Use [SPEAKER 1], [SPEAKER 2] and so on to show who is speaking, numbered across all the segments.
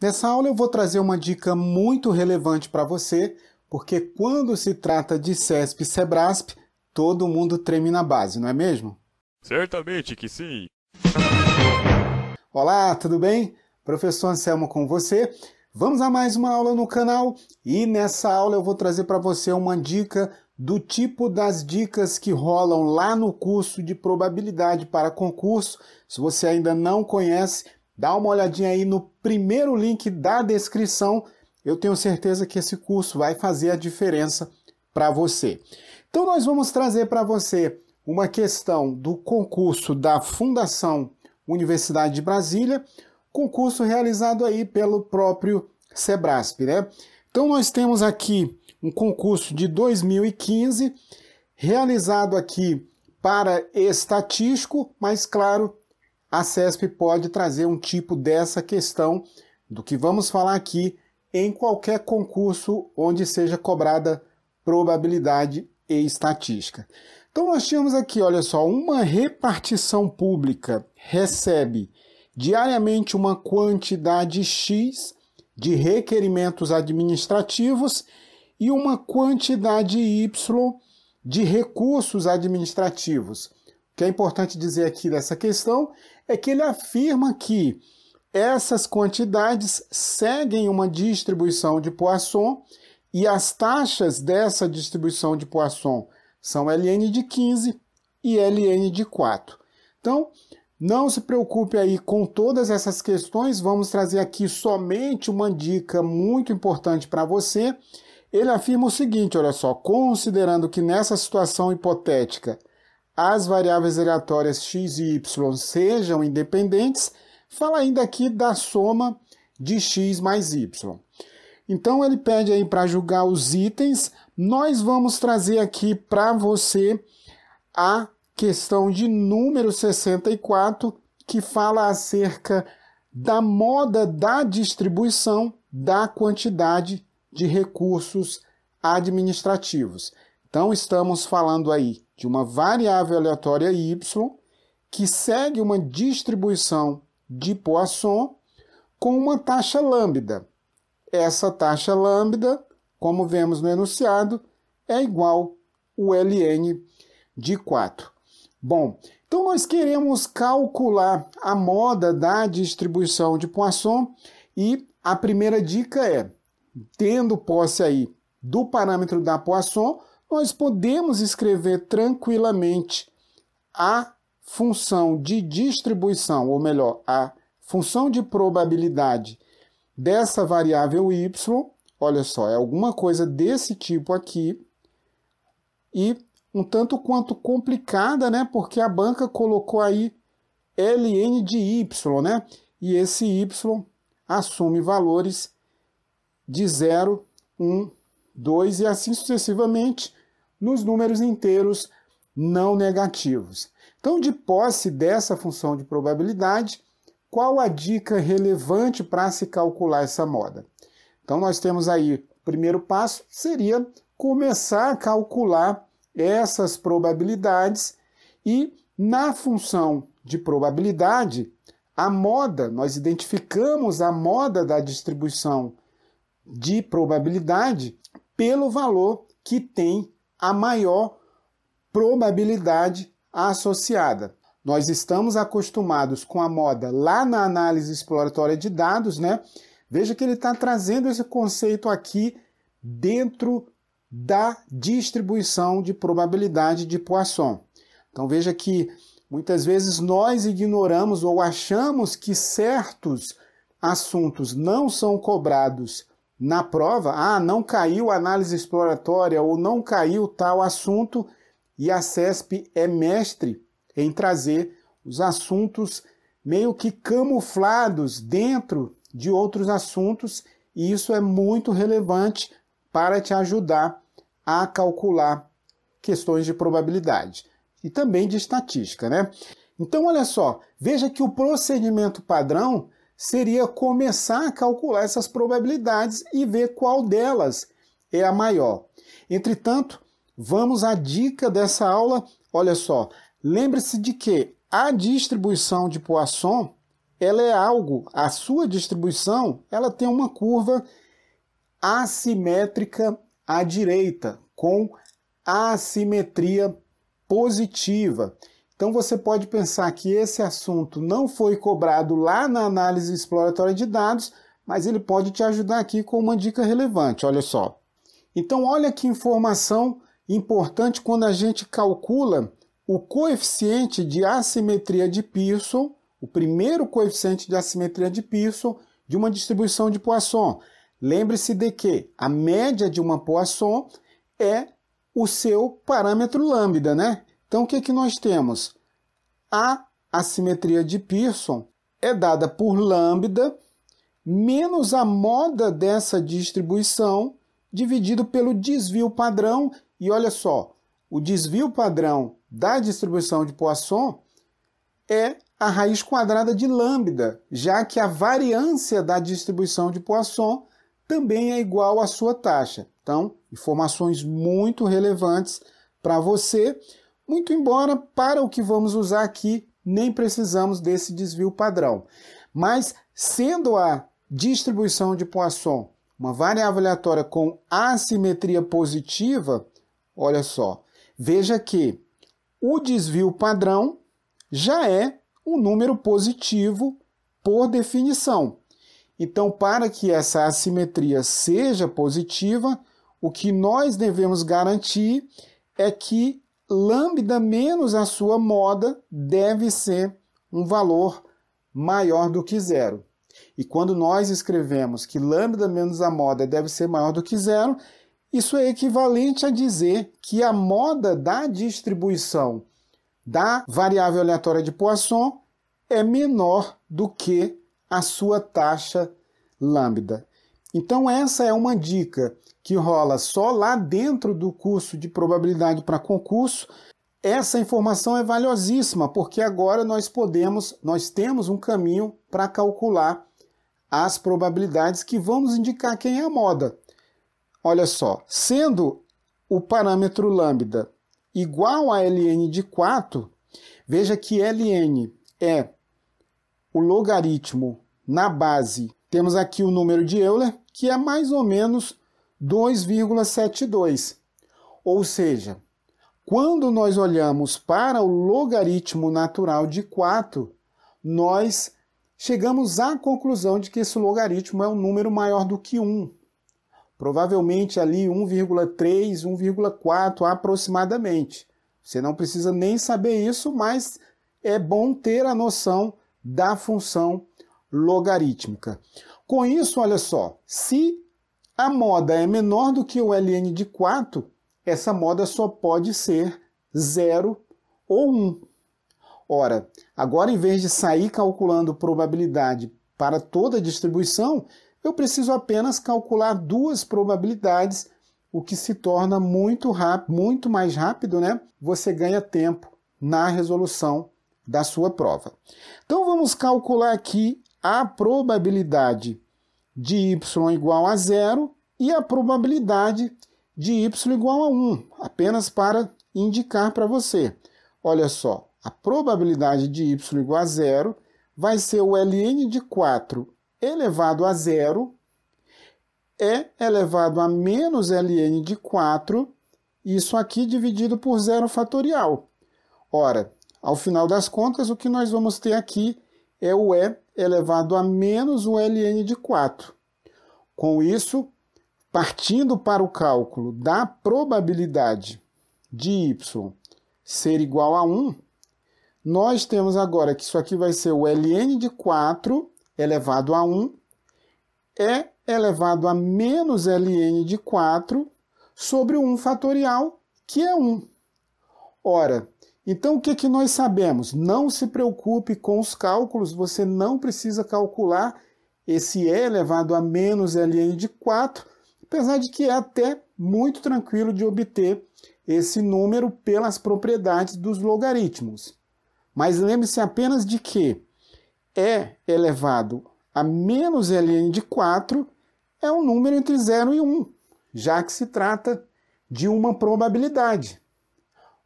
[SPEAKER 1] Nessa aula eu vou trazer uma dica muito relevante para você, porque quando se trata de CESP e SEBRASP, todo mundo treme na base, não é mesmo? Certamente que sim. Olá, tudo bem? Professor Anselmo com você. Vamos a mais uma aula no canal e nessa aula eu vou trazer para você uma dica do tipo das dicas que rolam lá no curso de probabilidade para concurso. Se você ainda não conhece, Dá uma olhadinha aí no primeiro link da descrição. Eu tenho certeza que esse curso vai fazer a diferença para você. Então nós vamos trazer para você uma questão do concurso da Fundação Universidade de Brasília, concurso realizado aí pelo próprio Sebrasp, né? Então nós temos aqui um concurso de 2015 realizado aqui para estatístico, mas claro, a CESP pode trazer um tipo dessa questão do que vamos falar aqui em qualquer concurso onde seja cobrada probabilidade e estatística. Então nós tínhamos aqui, olha só, uma repartição pública recebe diariamente uma quantidade X de requerimentos administrativos e uma quantidade Y de recursos administrativos. O que é importante dizer aqui dessa questão é que ele afirma que essas quantidades seguem uma distribuição de Poisson e as taxas dessa distribuição de Poisson são LN de 15 e LN de 4. Então, não se preocupe aí com todas essas questões, vamos trazer aqui somente uma dica muito importante para você. Ele afirma o seguinte, olha só, considerando que nessa situação hipotética as variáveis aleatórias x e y sejam independentes, fala ainda aqui da soma de x mais y. Então ele pede aí para julgar os itens. Nós vamos trazer aqui para você a questão de número 64, que fala acerca da moda da distribuição da quantidade de recursos administrativos. Então estamos falando aí de uma variável aleatória y que segue uma distribuição de Poisson com uma taxa lambda. Essa taxa lambda, como vemos no enunciado, é igual o ln de 4. Bom, então nós queremos calcular a moda da distribuição de Poisson e a primeira dica é, tendo posse aí do parâmetro da Poisson, nós podemos escrever tranquilamente a função de distribuição, ou melhor, a função de probabilidade dessa variável y, olha só, é alguma coisa desse tipo aqui, e um tanto quanto complicada, né? Porque a banca colocou aí ln de y, né? E esse y assume valores de 0, 1, 2 e assim sucessivamente, nos números inteiros não negativos. Então, de posse dessa função de probabilidade, qual a dica relevante para se calcular essa moda? Então, nós temos aí o primeiro passo seria começar a calcular essas probabilidades e na função de probabilidade, a moda, nós identificamos a moda da distribuição de probabilidade pelo valor que tem a maior probabilidade associada. Nós estamos acostumados com a moda lá na análise exploratória de dados, né? Veja que ele está trazendo esse conceito aqui dentro da distribuição de probabilidade de Poisson. Então veja que muitas vezes nós ignoramos ou achamos que certos assuntos não são cobrados na prova, ah, não caiu análise exploratória ou não caiu tal assunto, e a CESP é mestre em trazer os assuntos meio que camuflados dentro de outros assuntos, e isso é muito relevante para te ajudar a calcular questões de probabilidade e também de estatística, né? Então, olha só, veja que o procedimento padrão seria começar a calcular essas probabilidades e ver qual delas é a maior. Entretanto, vamos à dica dessa aula. Olha só, lembre-se de que a distribuição de Poisson, ela é algo, a sua distribuição, ela tem uma curva assimétrica à direita, com assimetria positiva. Então você pode pensar que esse assunto não foi cobrado lá na análise exploratória de dados, mas ele pode te ajudar aqui com uma dica relevante, olha só. Então olha que informação importante quando a gente calcula o coeficiente de assimetria de Pearson, o primeiro coeficiente de assimetria de Pearson de uma distribuição de Poisson. Lembre-se de que a média de uma Poisson é o seu parâmetro lambda, né? Então, o que, que nós temos? A assimetria de Pearson é dada por lambda menos a moda dessa distribuição dividido pelo desvio padrão. E olha só, o desvio padrão da distribuição de Poisson é a raiz quadrada de lambda, já que a variância da distribuição de Poisson também é igual à sua taxa. Então, informações muito relevantes para você. Muito embora para o que vamos usar aqui nem precisamos desse desvio padrão. Mas sendo a distribuição de Poisson uma variável aleatória com assimetria positiva, olha só, veja que o desvio padrão já é um número positivo por definição. Então, para que essa assimetria seja positiva, o que nós devemos garantir é que lambda menos a sua moda deve ser um valor maior do que zero. E quando nós escrevemos que lambda menos a moda deve ser maior do que zero, isso é equivalente a dizer que a moda da distribuição da variável aleatória de Poisson é menor do que a sua taxa lambda. Então essa é uma dica que rola só lá dentro do curso de probabilidade para concurso, essa informação é valiosíssima, porque agora nós podemos, nós temos um caminho para calcular as probabilidades que vamos indicar quem é a moda. Olha só, sendo o parâmetro lambda igual a ln de 4, veja que ln é o logaritmo na base. Temos aqui o número de Euler, que é mais ou menos 2,72. Ou seja, quando nós olhamos para o logaritmo natural de 4, nós chegamos à conclusão de que esse logaritmo é um número maior do que 1. Provavelmente ali 1,3, 1,4 aproximadamente. Você não precisa nem saber isso, mas é bom ter a noção da função logarítmica. Com isso, olha só, se a moda é menor do que o ln de 4, essa moda só pode ser 0 ou 1. Ora, agora em vez de sair calculando probabilidade para toda a distribuição, eu preciso apenas calcular duas probabilidades, o que se torna muito, rápido, muito mais rápido, né? Você ganha tempo na resolução da sua prova. Então vamos calcular aqui a probabilidade de y igual a zero e a probabilidade de y igual a 1, apenas para indicar para você. Olha só, a probabilidade de y igual a zero vai ser o ln de 4 elevado a zero é elevado a menos ln de 4, isso aqui dividido por zero fatorial. Ora, ao final das contas, o que nós vamos ter aqui é o e elevado a menos o ln de 4. Com isso, partindo para o cálculo da probabilidade de y ser igual a 1, nós temos agora que isso aqui vai ser o ln de 4 elevado a 1 é elevado a menos ln de 4 sobre 1 fatorial, que é 1. Ora, então o que, que nós sabemos? Não se preocupe com os cálculos, você não precisa calcular esse E elevado a menos ln de 4, apesar de que é até muito tranquilo de obter esse número pelas propriedades dos logaritmos. Mas lembre-se apenas de que E elevado a menos ln de 4 é um número entre 0 e 1, já que se trata de uma probabilidade.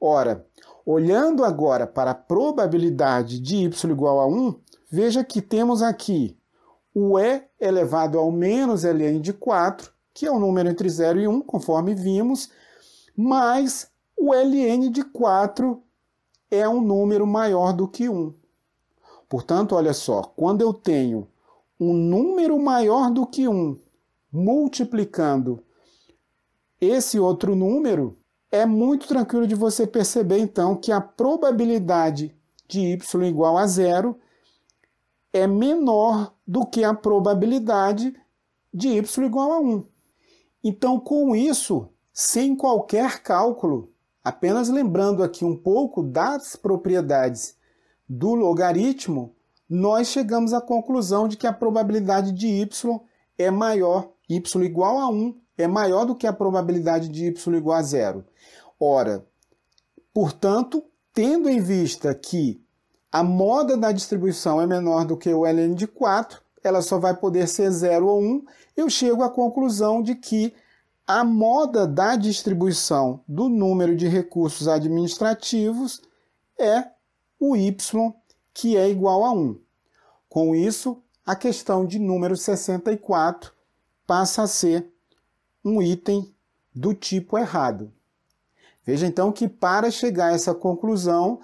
[SPEAKER 1] Ora, olhando agora para a probabilidade de y igual a 1, veja que temos aqui o e elevado ao menos ln de 4, que é o um número entre 0 e 1, conforme vimos, mais o ln de 4 é um número maior do que 1. Portanto, olha só, quando eu tenho um número maior do que 1 multiplicando esse outro número, é muito tranquilo de você perceber então que a probabilidade de y igual a zero é menor do que a probabilidade de y igual a 1. Então, com isso, sem qualquer cálculo, apenas lembrando aqui um pouco das propriedades do logaritmo, nós chegamos à conclusão de que a probabilidade de y é maior, y igual a 1 é maior do que a probabilidade de y igual a zero. Ora, portanto, tendo em vista que a moda da distribuição é menor do que o ln de 4, ela só vai poder ser 0 ou 1, eu chego à conclusão de que a moda da distribuição do número de recursos administrativos é o y, que é igual a 1. Com isso, a questão de número 64 passa a ser um item do tipo errado. Veja então que para chegar a essa conclusão,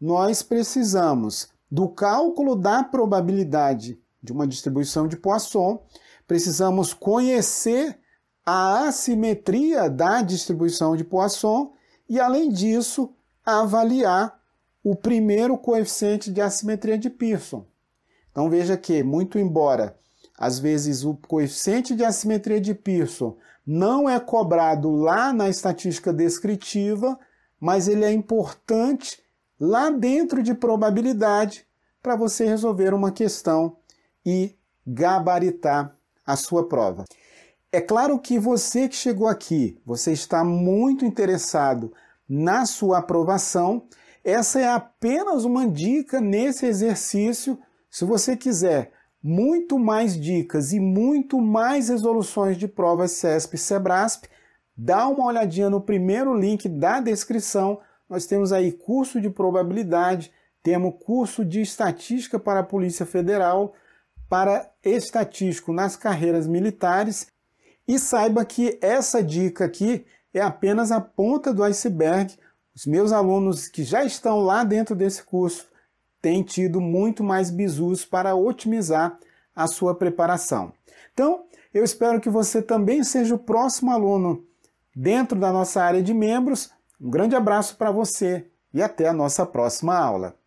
[SPEAKER 1] nós precisamos do cálculo da probabilidade de uma distribuição de Poisson, precisamos conhecer a assimetria da distribuição de Poisson e, além disso, avaliar o primeiro coeficiente de assimetria de Pearson. Então veja que, muito embora às vezes o coeficiente de assimetria de Pearson não é cobrado lá na estatística descritiva, mas ele é importante lá dentro de probabilidade para você resolver uma questão e gabaritar a sua prova. É claro que você que chegou aqui, você está muito interessado na sua aprovação. Essa é apenas uma dica nesse exercício. Se você quiser muito mais dicas e muito mais resoluções de provas CESP e SEBRASP, dá uma olhadinha no primeiro link da descrição nós temos aí curso de probabilidade, temos curso de estatística para a Polícia Federal, para estatístico nas carreiras militares. E saiba que essa dica aqui é apenas a ponta do iceberg. Os meus alunos que já estão lá dentro desse curso têm tido muito mais bizus para otimizar a sua preparação. Então, eu espero que você também seja o próximo aluno dentro da nossa área de membros um grande abraço para você e até a nossa próxima aula.